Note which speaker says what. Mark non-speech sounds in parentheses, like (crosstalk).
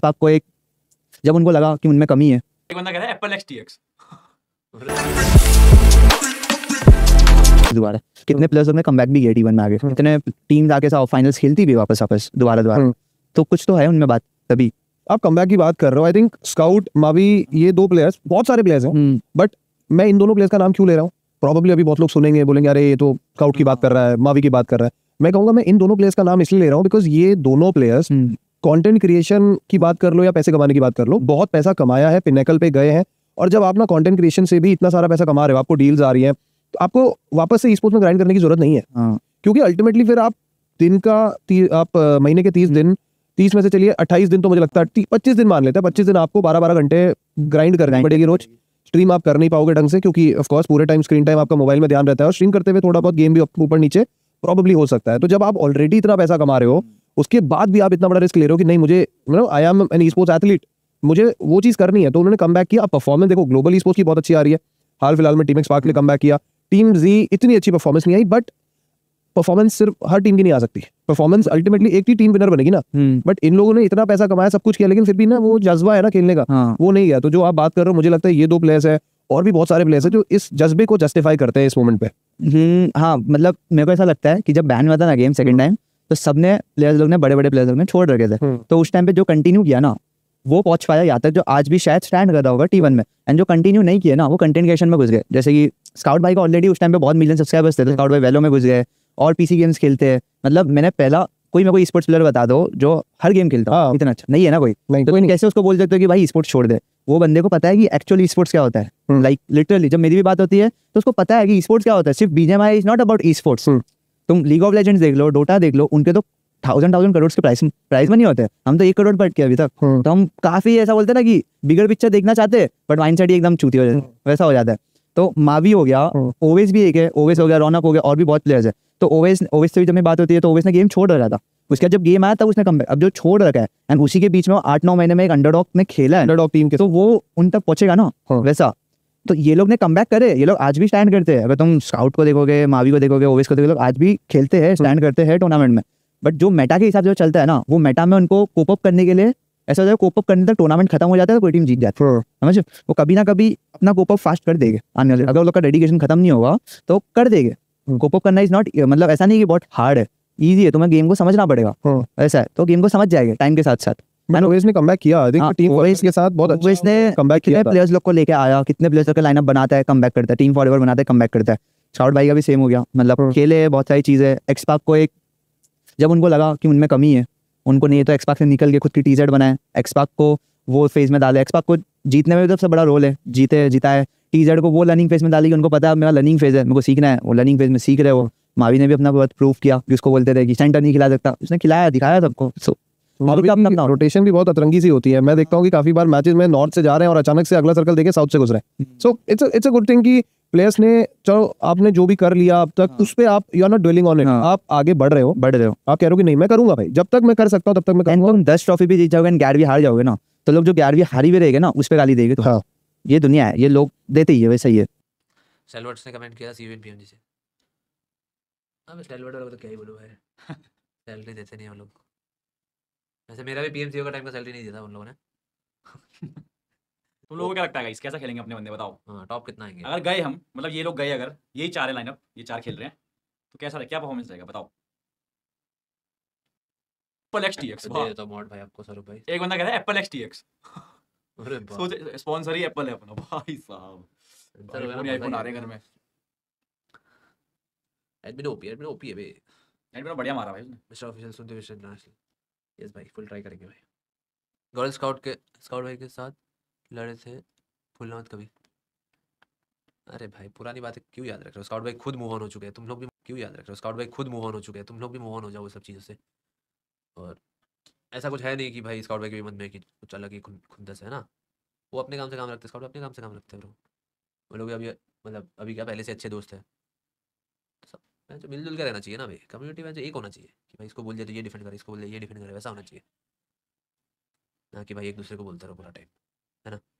Speaker 1: एक्सपाक को एक जब उनको लगा कि उनमें कमी है
Speaker 2: एक बंदा कह रहा है एप्पल एक्स टीएक्स
Speaker 1: दोबारा कितने प्लेयर्स ने कमबैक भी किया टी में आगे
Speaker 3: कितने हम्म। टीम आके साथ फाइनल्स खेलती भी वापस वापस दोबारा दोबारा हम्म। तो कुछ तो है उनमें बात तभी आप कमबैक की बात कर रहे हो आई थिंक स्काउट मावी ये दो प्लेयर्स बहुत सारे प्लेयर्स हैं बट हम्म। मैं इन दोनों प्लेयर्स का नाम क्यों ले रहा हूँ प्रॉब्लली अभी बहुत लोग सुनेंगे बोलेंगे अरे ये तो स्काउट की बात हाँ। कर रहा है मावी की बात कर रहा है मैं कहूंगा मैं इन दोनों प्लेयर्स का नाम इसलिए ले रहा हूँ बिकॉज ये दोनों प्लेयर्स कंटेंट क्रिएशन की बात कर लो या पैसे कमाने की बात कर लो बहुत पैसा कमाया है पिनेकल पे गए हैं और जब आप ना कंटेंट क्रिएशन से भी इतना सारा पैसा कमा रहे हो आपको डील्स आ रही हैं तो आपको वापस से ई स्पोर्ट्स में ग्राइंड करने की जरूरत नहीं है हाँ। क्योंकि अल्टीमेटली फिर आप दिन का आप महीने के तीस दिन तीस में से चलिए अट्ठाईस दिन तो मुझे लगता है पच्चीस दिन मान लेते हैं पच्चीस दिन आपको बारह बारह घंटे ग्राइंड करना पड़ेगी रोज स्ट्रीम आप कर नहीं पाओगे ढंग से क्योंकि ऑफकोर्स पूरे टाइम स्क्रीन टाइम आपका मोबाइल में ध्यान रहता है और स्ट्रीम करते हुए थोड़ा बहुत गेम भी ऊपर नीचे प्रॉब्लली हो सकता है तो जब आप ऑलरेडी इतना पैसा कमा रहे हो उसके बाद भी आप इतना बड़ा रिस्क ले रहे हो कि नहीं मुझे मतलब I am an esports athlete मुझे वो चीज़ करनी है तो उन्होंने कम किया आप परफॉर्मेंस देखो ग्लोबल ई स्पोर्ट्स की बहुत अच्छी आ रही है हाल फिलहाल में टीम एक्स ने कम किया टीम जी इतनी अच्छी परफॉर्मेंस नहीं आई बट परफॉर्मेंस सिर्फ हर टीम की नहीं आ सकती परफॉर्मेंस अल्टीमेटली एक ही टीम विनर बनेगी ना बट हम्म। इन लोगों ने इतना पैसा कमाया सब कुछ किया लेकिन फिर भी ना वो जज्बा है ना खेलने का हाँ। वो नहीं है तो जो आप बात कर रहे हो मुझे लगता है ये दो प्लेयर्स है और भी बहुत सारे प्लेयर्स हैं जो इस जज्बे को जस्टिफाई करते हैं इस मोमेंट पे हम्म, हाँ मतलब मेरे को ऐसा लगता है कि जब बैन
Speaker 1: हुआ था ना गेम सेकंड टाइम तो सबने प्लेयर्स लोग ने बड़े बड़े प्लेयर्स लोग ने छोड़ रखे थे हम्म। तो उस टाइम पे जो कंटिन्यू किया ना वो पहुंच पाया यहाँ तक जो आज भी शायद स्टैंड कर रहा होगा टी में एंड जो कंटिन्यू नहीं किया ना वो कंटेंट क्रिएशन में घुस गए जैसे कि स्काउट भाई का ऑलरेडी उस टाइम पे बहुत मिलियन सब्सक्राइबर्स थे तो स्काउट भाई वेलो में घुस गए और पीसी गेम्स खेलते हैं मतलब मैंने पहला कोई मेरे कोई स्पोर्ट्स प्लेयर बता दो जो हर गेम खेलता है हाँ। इतना अच्छा नहीं है ना कोई तो कोई कैसे उसको बोल सकते हो कि भाई स्पोर्ट्स छोड़ दे वो बंदे को पता है कि एक्चुअली स्पोर्ट्स क्या होता है लाइक हम्म। like, लिटरली जब मेरी भी बात होती है तो उसको पता है कि स्पोर्ट्स क्या होता है सिर्फ बीजेम is not about esports तुम लीग ऑफ लेजेंड्स देख लो डोटा देख लो उनके तो थाउजेंड थाउजेंड करोड़ के प्राइस प्राइस में नहीं होते हम तो एक करोड़ बैठ के अभी तक हम्म। तो हम काफी ऐसा बोलते ना कि बिगर पिक्चर देखना चाहते बट माइंड सेट एकदम चूती हो जाती हम्म। वैसा हो जाता है तो मावी हो गया ओवेस हम्म। भी एक है ओवेस हो गया रौनक हो गया और भी बहुत प्लेयर्स है तो ओवेस ओवेस से भी जब मैं बात होती है तो ओवेस ने गेम छोड़ रहा था उसके बाद जब गेम आया तब उसने कम अब जो छोड़ रखा है एंड उसी के बीच में आठ नौ महीने में एक अंडरडॉग ने खेला है अंडरडॉग टीम के तो वो उन तक पहुंचेगा ना हाँ। वैसा तो ये लोग ने कम बैक करे ये लोग आज भी स्टैंड करते हैं अगर तुम स्काउट को देखोगे मावी को देखोगे ओवेस को देखोगे आज भी खेलते हैं स्टैंड करते हैं टूर्नामेंट में बट जो मेटा के हिसाब से चलता है ना वो मेटा में उनको कोप अप करने के लिए ऐसा होता है कोप अप करने तक टूर्नामेंट खत्म हो जाता है तो कोई टीम जीत जाती है समझ वो कभी ना कभी अपना कोप अप फास्ट कर देंगे आने वाले अगर उन लोग का डेडिकेशन खत्म नहीं होगा तो कर देंगे कोप अप करना इज नॉट मतलब ऐसा नहीं कि बहुत हार्ड है ईजी है तुम्हें गेम को समझना पड़ेगा हाँ। ऐसा है तो गेम को समझ जाएगा टाइम के साथ साथ मैंने ओवेस ने कमबैक किया आई थिंक टीम ओवेस के साथ बहुत अच्छा ने कमबैक किया प्लेयर्स लोग को लेके आया कितने प्लेयर्स का लाइनअप बनाता है कमबैक करता है टीम फॉरएवर बनाता है कमबैक करता है शाउट भाई का भी सेम हो गया मतलब हाँ। खेले बहुत सारी चीजें एक्सपाक को एक जब उनको लगा कि उनमें कमी है उनको नहीं तो एक्सपाक से निकल के खुद की टी शर्ट बनाए एक्सपाक को वो फेज में डाले एक्सपाक को जीतने में भी सबसे बड़ा रोल है जीते जीता है टी शर्ट को वो लर्निंग फेज में डाली कि उनको पता है मेरा लर्निंग फेज है मेरे को सीखना है वो लर्निंग फेज में सीख रहे हो मावी ने भी अपना बहुत प्रूफ किया कि
Speaker 3: उसको बोलते थे कि सेंटर नहीं खिला सकता उसने खिलाया दिखाया सबको सो रोटेशन मतलब भी बहुत अतरंगी सी होती है मैं देखता हूँ कि काफी बार मैचेस में नॉर्थ से जा रहे हैं और अचानक से अगला सर्कल देखें साउथ से गुजरे so it's it's a good thing कि प्लेयर्स ने चलो आपने जो भी कर लिया अब तक हाँ। उस पर आप you are not dwelling on it आप आगे बढ़ रहे हो बढ़ रहे हो आप कह रहे हो कि नहीं मैं करूंगा भाई जब तक मैं कर सकता हूँ तब तक मैं करूंगा दस ट्रॉफी भी जीत जाओगे ग्यारहवीं हार
Speaker 1: जाओगे ना तो लोग जो ग्यारहवीं हारी भी रहेगा ना उस पर गाली देगी तो हाँ ये दुनिया है ये लोग देते ही है वैसे ही है
Speaker 2: सेलवर्ट्स ने कमेंट किया सीवीएन पीएमजी से अब सेलवर्ट वालों तो क्या ही बोलूं भाई सैलरी (laughs) देते नहीं हम लोग वैसे मेरा भी पीएमसीओ का टाइम का सैलरी नहीं दिया था उन लोगों ने (laughs) तुम लोगों को क्या लगता है गाइस कैसा खेलेंगे अपने बंदे बताओ हाँ टॉप कितना आएंगे अगर गए हम मतलब ये लोग गए अगर यही चार है लाइनअप ये चार खेल रहे हैं तो कैसा क्या परफॉर्मेंस रहेगा बताओ
Speaker 3: एप्पल एक्स टीएक्स दे दो
Speaker 2: मॉड भाई आपको सर भाई एक बंदा कह रहा है एप्पल एक्स टी एक्स अरे (laughs) सोच स्पोंसर ही एप्पल है अपना भाई साहब सर वगैरह आईफोन आ रहे घर में एडमिन ओपी एडमिन ओपी है बे एडमिन बढ़िया मारा भाई उसने मिस्टर ऑफिशियल सुनते विशेष इंटरनेशनल यस भाई फुल ट्राई करेंगे भाई गर्ल स्काउट के स्काउट भाई के साथ लड़े थे भूलना मत कभी अरे भाई पुरानी बातें क्यों याद रख रहे हो स्काउट भाई खुद मूव ऑन हो चुके हैं तुम लोग भी क्यों याद रख रहे हो स्काउट भाई खुद मूव ऑन हो चुके हैं तुम लोग भी मूव ऑन हो जाओ सब चीज़ों से और ऐसा कुछ है नहीं कि भाई स्काउट भाई के भी मन में कि कुछ अलग ही खुंदस है ना वो अपने काम से काम रखते स्काउट अपने काम से काम रखते हैं वो लोग अभी मतलब अभी क्या पहले से अच्छे दोस्त हैं तो सब मैं मिलजुल के रहना चाहिए ना भाई कम्युनिटी में एक होना चाहिए कि भाई इसको बोल दिया तो ये डिफेंड करे इसको बोल दिया ये डिफेंड करे वैसा होना चाहिए ना कि भाई एक दूसरे को बोलते रहो पूरा टाइम है ना